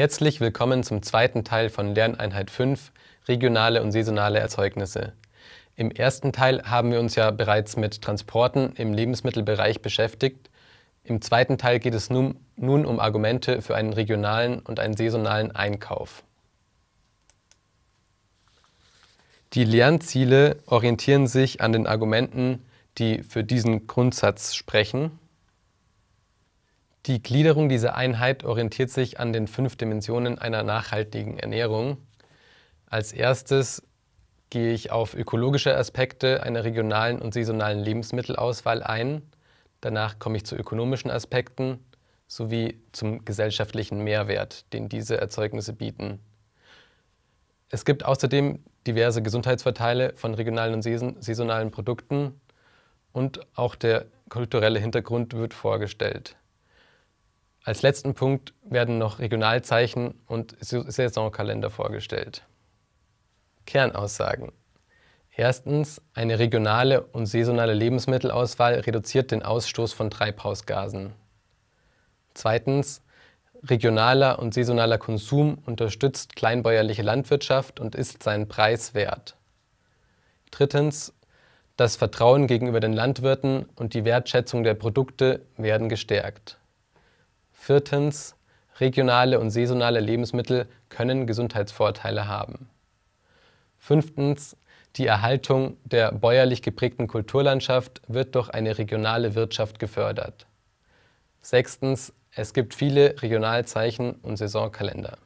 Herzlich willkommen zum zweiten Teil von Lerneinheit 5, regionale und saisonale Erzeugnisse. Im ersten Teil haben wir uns ja bereits mit Transporten im Lebensmittelbereich beschäftigt. Im zweiten Teil geht es nun, nun um Argumente für einen regionalen und einen saisonalen Einkauf. Die Lernziele orientieren sich an den Argumenten, die für diesen Grundsatz sprechen die Gliederung dieser Einheit orientiert sich an den fünf Dimensionen einer nachhaltigen Ernährung. Als erstes gehe ich auf ökologische Aspekte einer regionalen und saisonalen Lebensmittelauswahl ein. Danach komme ich zu ökonomischen Aspekten sowie zum gesellschaftlichen Mehrwert, den diese Erzeugnisse bieten. Es gibt außerdem diverse Gesundheitsvorteile von regionalen und saisonalen Produkten und auch der kulturelle Hintergrund wird vorgestellt. Als letzten Punkt werden noch Regionalzeichen und Saisonkalender vorgestellt. Kernaussagen. Erstens, eine regionale und saisonale Lebensmittelauswahl reduziert den Ausstoß von Treibhausgasen. Zweitens, regionaler und saisonaler Konsum unterstützt kleinbäuerliche Landwirtschaft und ist seinen Preis wert. Drittens, das Vertrauen gegenüber den Landwirten und die Wertschätzung der Produkte werden gestärkt. Viertens, regionale und saisonale Lebensmittel können Gesundheitsvorteile haben. Fünftens, die Erhaltung der bäuerlich geprägten Kulturlandschaft wird durch eine regionale Wirtschaft gefördert. Sechstens, es gibt viele Regionalzeichen und Saisonkalender.